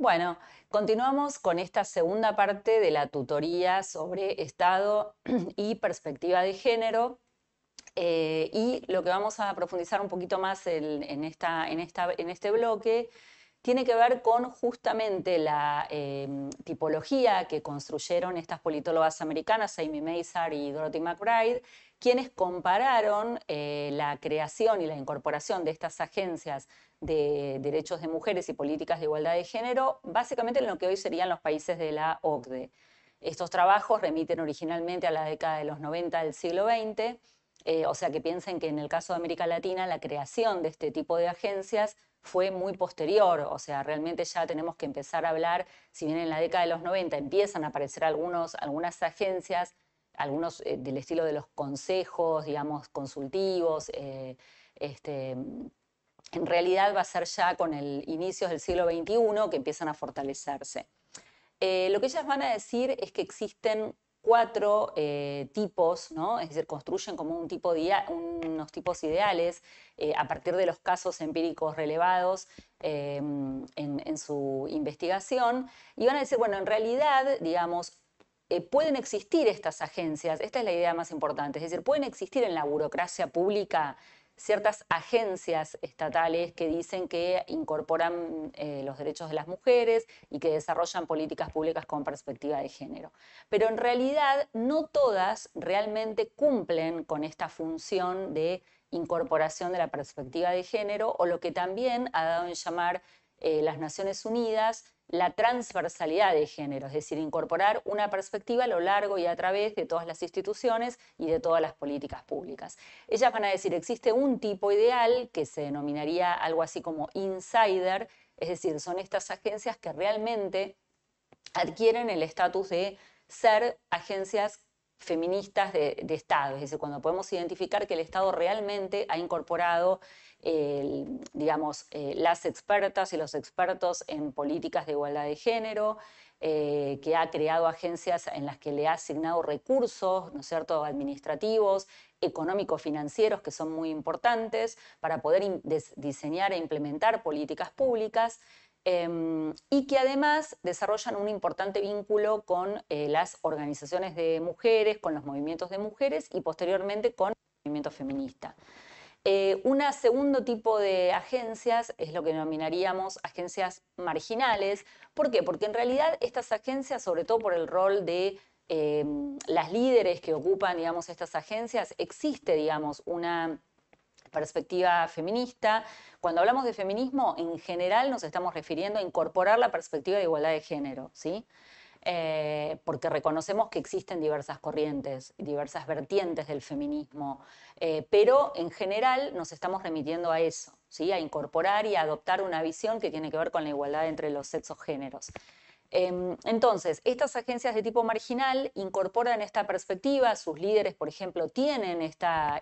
Bueno, continuamos con esta segunda parte de la tutoría sobre Estado y perspectiva de género. Eh, y lo que vamos a profundizar un poquito más en, este bloque tiene que ver con justamente la em, tipología que construyeron estas politólogas americanas, Amy Mazar y Dorothy McBride, quienes compararon eh, la creación y la incorporación de estas agencias de Derechos de Mujeres y Políticas de Igualdad de Género, básicamente en lo que hoy serían los países de la OCDE. Estos trabajos remiten originalmente a la década de los 90 del siglo XX, eh, o sea que piensen que en el caso de América Latina la creación de este tipo de agencias fue muy posterior, o sea, realmente ya tenemos que empezar a hablar, si bien en la década de los 90 empiezan a aparecer algunos, algunas agencias, algunos eh, del estilo de los consejos, digamos, consultivos, eh, este, en realidad va a ser ya con el inicio del siglo XXI que empiezan a fortalecerse. Eh, lo que ellas van a decir es que existen cuatro eh, tipos, ¿no? es decir, construyen como un tipo unos tipos ideales eh, a partir de los casos empíricos relevados en, en, su investigación, y van a decir, bueno, en realidad, digamos, pueden existir estas agencias, esta es la idea más importante, es decir, pueden existir en la burocracia pública ciertas agencias estatales que dicen que incorporan eh, los derechos de las mujeres y que desarrollan políticas públicas con perspectiva de género. Pero en realidad no todas realmente cumplen con esta función de incorporación de la perspectiva de género o lo que también ha dado en llamar eh, las Naciones Unidas la transversalidad de género, es decir, incorporar una perspectiva a lo largo y a través de todas las instituciones y de todas las políticas públicas. Ellas van a decir, existe un tipo ideal que se denominaría algo así como insider, es decir, son estas agencias que realmente adquieren el estatus de ser agencias feministas de, Estado, es decir, cuando podemos identificar que el Estado realmente ha incorporado, digamos, eh, las expertas y los expertos en políticas de igualdad de género, eh, que ha creado agencias en las que le ha asignado recursos, ¿no es cierto?, administrativos, económicos, financieros, que son muy importantes para poder diseñar e implementar políticas públicas. Em, y que además desarrollan un importante vínculo con eh, las organizaciones de mujeres, con los movimientos de mujeres y posteriormente con el movimiento feminista. Eh, un segundo tipo de agencias es lo que denominaríamos agencias marginales. ¿Por qué? Porque en realidad estas agencias, sobre todo por el rol de em, las líderes que ocupan, digamos, estas agencias, existe, digamos, una perspectiva feminista. Cuando hablamos de feminismo, en general nos estamos refiriendo a incorporar la perspectiva de igualdad de género, ¿sí? Eh, porque reconocemos que existen diversas corrientes, diversas vertientes del feminismo, eh, pero en general nos estamos remitiendo a eso, ¿sí? a incorporar y a adoptar una visión que tiene que ver con la igualdad entre los sexos géneros. Em, entonces, estas agencias de tipo marginal incorporan esta perspectiva, sus líderes, por ejemplo, tienen esta,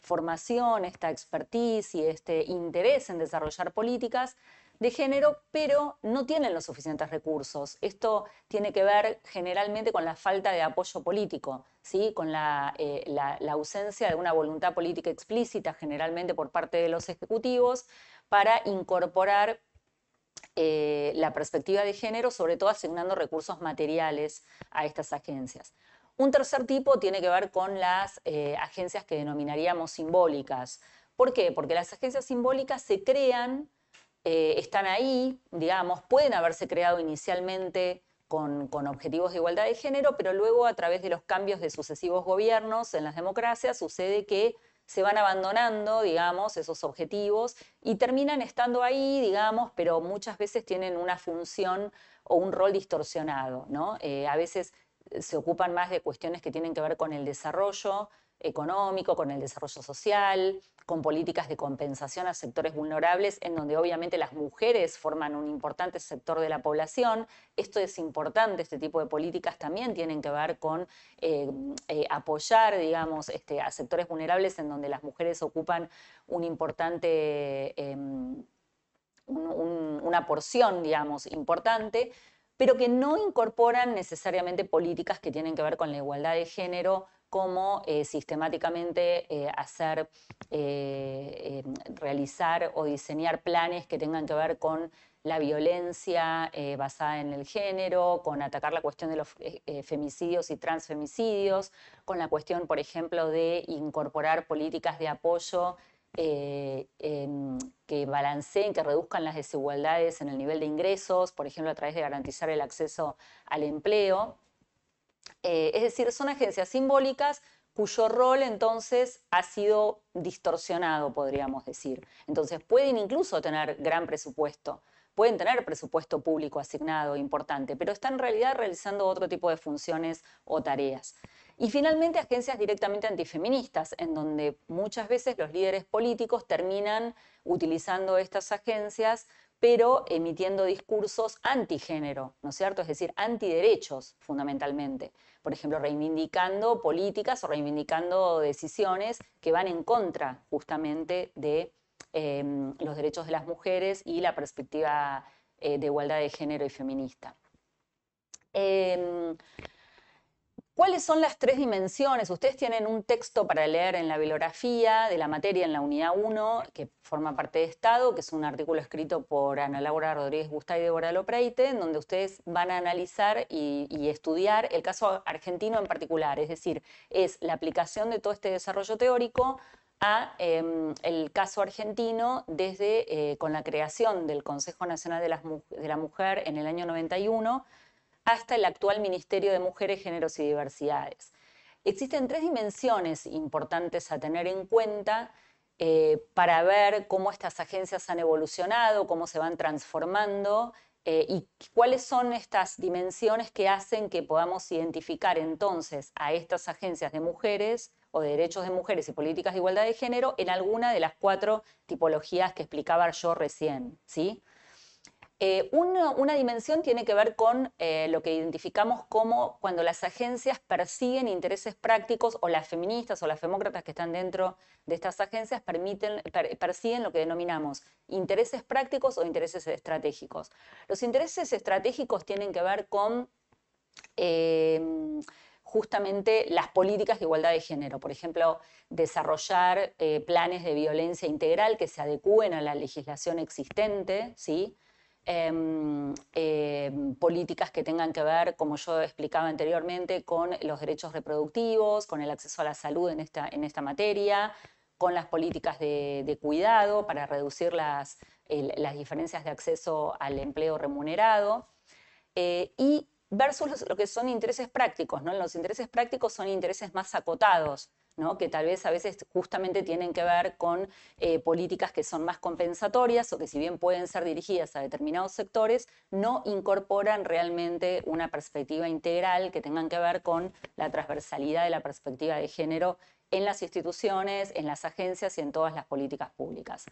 formación, esta expertise y este interés en desarrollar políticas de género, pero no tienen los suficientes recursos. Esto tiene que ver generalmente con la falta de apoyo político, ¿sí? con la, eh, la, ausencia de una voluntad política explícita generalmente por parte de los ejecutivos para incorporar eh, la perspectiva de género, sobre todo asignando recursos materiales a estas agencias. Un tercer tipo tiene que ver con las eh, agencias que denominaríamos simbólicas. ¿Por qué? Porque las agencias simbólicas se crean, eh, están ahí, digamos, pueden haberse creado inicialmente con, objetivos de igualdad de género, pero luego a través de los cambios de sucesivos gobiernos en las democracias sucede que se van abandonando, digamos, esos objetivos y terminan estando ahí, digamos, pero muchas veces tienen una función o un rol distorsionado, ¿no? Eh, a veces eh, se ocupan más de cuestiones que tienen que ver con el desarrollo, económico, con el desarrollo social, con políticas de compensación a sectores vulnerables, en donde obviamente las mujeres forman un importante sector de la población. Esto es importante, este tipo de políticas también tienen que ver con eh, eh, apoyar, digamos, este, a sectores vulnerables en donde las mujeres ocupan importante... Em, una porción, digamos, importante, pero que no incorporan necesariamente políticas que tienen que ver con la igualdad de género cómo eh, sistemáticamente eh, hacer, eh, em, realizar o diseñar planes que tengan que ver con la violencia basada en el género, con atacar la cuestión de los femicidios y transfemicidios, con la cuestión, por ejemplo, de incorporar políticas de apoyo que balanceen, que reduzcan las desigualdades en el nivel de ingresos, por ejemplo, a través de garantizar el acceso al empleo. Eh, es decir, son agencias simbólicas cuyo rol entonces ha sido distorsionado, podríamos decir. Entonces pueden incluso tener gran presupuesto, pueden tener presupuesto público asignado importante, pero están en realidad realizando otro tipo de funciones o tareas. Y finalmente agencias directamente antifeministas, en donde muchas veces los líderes políticos terminan utilizando estas agencias pero emitiendo discursos antigénero, ¿no es cierto? Es decir, antiderechos fundamentalmente. Por ejemplo, reivindicando políticas o reivindicando decisiones que van en contra justamente de em, los derechos de las mujeres y la perspectiva eh, de igualdad de género y feminista. Em, ¿Cuáles son las tres dimensiones? Ustedes tienen un texto para leer en la bibliografía de la materia en la unidad 1, que forma parte de Estado, que es un artículo escrito por Ana Laura Rodríguez Gustay y Débora Lopreite, en donde ustedes van a analizar y, estudiar el caso argentino en particular, es decir, es la aplicación de todo este desarrollo teórico a em, el caso argentino desde eh, con la creación del Consejo Nacional de, de la Mujer en el año 91 hasta el actual Ministerio de Mujeres, Géneros y Diversidades. Existen tres dimensiones importantes a tener en cuenta eh, para ver cómo estas agencias han evolucionado, cómo se van transformando eh, y cuáles son estas dimensiones que hacen que podamos identificar entonces a estas agencias de mujeres o de derechos de mujeres y políticas de igualdad de género en alguna de las cuatro tipologías que explicaba yo recién, ¿sí? Eh, una, dimensión tiene que ver con eh, lo que identificamos como cuando las agencias persiguen intereses prácticos o las feministas o las femócratas que están dentro de estas agencias persiguen lo que denominamos intereses prácticos o intereses estratégicos. Los intereses estratégicos tienen que ver con... Eh, justamente las políticas de igualdad de género, por ejemplo, desarrollar planes de violencia integral que se adecúen a la legislación existente, ¿sí? Em, em, políticas que tengan que ver, como yo explicaba anteriormente, con los derechos reproductivos, con el acceso a la salud en esta, materia, con las políticas de, cuidado para reducir las, diferencias de acceso al empleo remunerado. Eh, y versus lo que son intereses prácticos, Los intereses prácticos son intereses más acotados, que tal vez a veces justamente tienen que ver con eh, políticas que son más compensatorias o que si bien pueden ser dirigidas a determinados sectores, no incorporan realmente una perspectiva integral que tengan que ver con la transversalidad de la perspectiva de género en las instituciones, en las agencias y en todas las políticas públicas.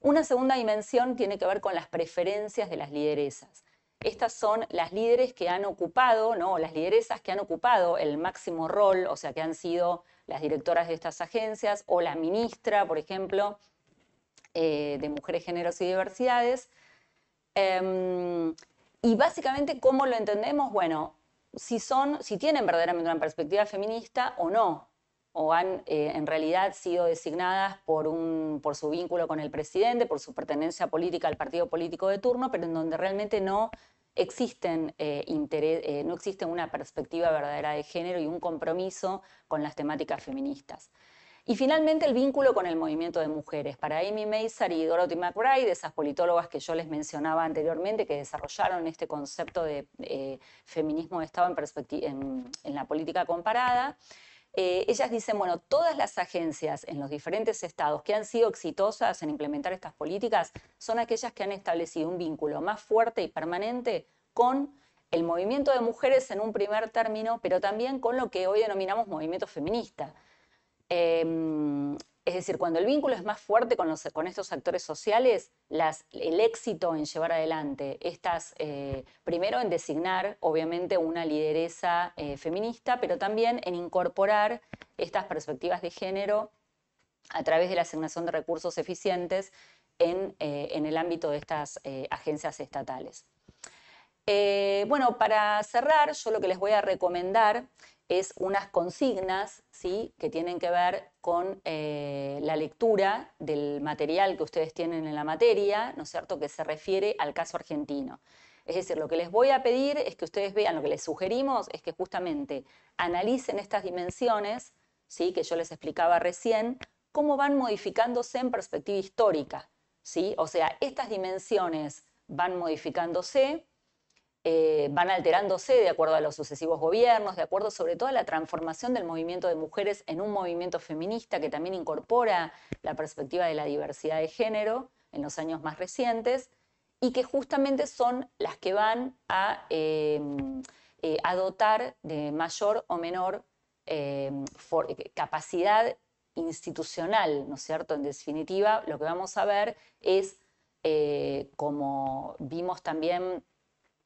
Una segunda dimensión tiene que ver con las preferencias de las lideresas. Estas son las líderes que han ocupado, ¿no? las lideresas que han ocupado el máximo rol, o sea, que han sido las directoras de estas agencias o la ministra, por ejemplo, eh, de Mujeres, Géneros y Diversidades. Em, y básicamente, ¿cómo lo entendemos? Bueno, si, son, si tienen verdaderamente una perspectiva feminista o no, o han eh, en realidad sido designadas por, un, por su vínculo con el presidente, por su pertenencia política al partido político de turno, pero en donde realmente no eh, eh, no existe una perspectiva verdadera de género y un compromiso con las temáticas feministas. Y finalmente el vínculo con el movimiento de mujeres. Para Amy Mazar y Dorothy McBride, esas politólogas que yo les mencionaba anteriormente, que desarrollaron este concepto de eh, feminismo de Estado en la política comparada, eh, ellas dicen, bueno, todas las agencias en los diferentes estados que han sido exitosas en implementar estas políticas son aquellas que han establecido un vínculo más fuerte y permanente con el movimiento de mujeres en un primer término, pero también con lo que hoy denominamos movimiento feminista. Em, es decir, cuando el vínculo es más fuerte con, estos actores sociales, el éxito en llevar adelante estas, eh, primero en designar, obviamente, una lideresa eh, feminista, pero también en incorporar estas perspectivas de género a través de la asignación de recursos eficientes en, eh, en el ámbito de estas agencias estatales. bueno, para cerrar, yo lo que les voy a recomendar es unas consignas ¿sí? que tienen que ver con eh, la lectura del material que ustedes tienen en la materia, ¿no es cierto?, que se refiere al caso argentino. Es decir, lo que les voy a pedir es que ustedes vean, lo que les sugerimos es que justamente analicen estas dimensiones, ¿sí? que yo les explicaba recién, cómo van modificándose en perspectiva histórica. ¿sí? O sea, estas dimensiones van modificándose, eh, van alterándose de acuerdo a los sucesivos gobiernos, de acuerdo sobre todo a la transformación del movimiento de mujeres en un movimiento feminista que también incorpora la perspectiva de la diversidad de género en los años más recientes y que justamente son las que van a, em, eh, dotar de mayor o menor em, capacidad institucional, ¿no es cierto? En definitiva, lo que vamos a ver es, eh, como vimos también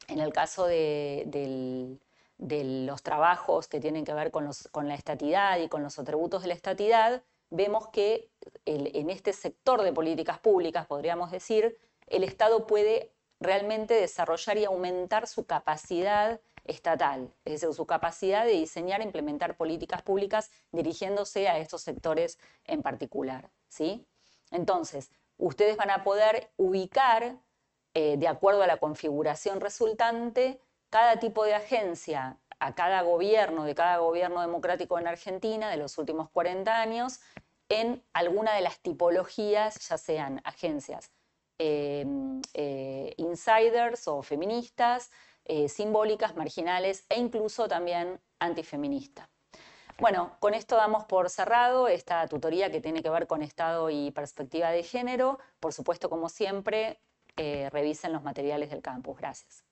en el caso de, los trabajos que tienen que ver con, la estatidad y con los atributos de la estatidad, vemos que en este sector de políticas públicas, podríamos decir, el Estado puede realmente desarrollar y aumentar su capacidad estatal, es decir, su capacidad de diseñar e implementar políticas públicas dirigiéndose a estos sectores en particular. ¿sí? Entonces, ustedes van a poder ubicar eh, de acuerdo a la configuración resultante, cada tipo de agencia, a cada gobierno, de cada gobierno democrático en Argentina de los últimos 40 años, en alguna de las tipologías, ya sean agencias em, eh, insiders o feministas, eh, simbólicas, marginales e incluso también antifeminista. Bueno, con esto damos por cerrado esta tutoría que tiene que ver con Estado y perspectiva de género. Por supuesto, como siempre, eh, revisen los materiales del campus. Gracias.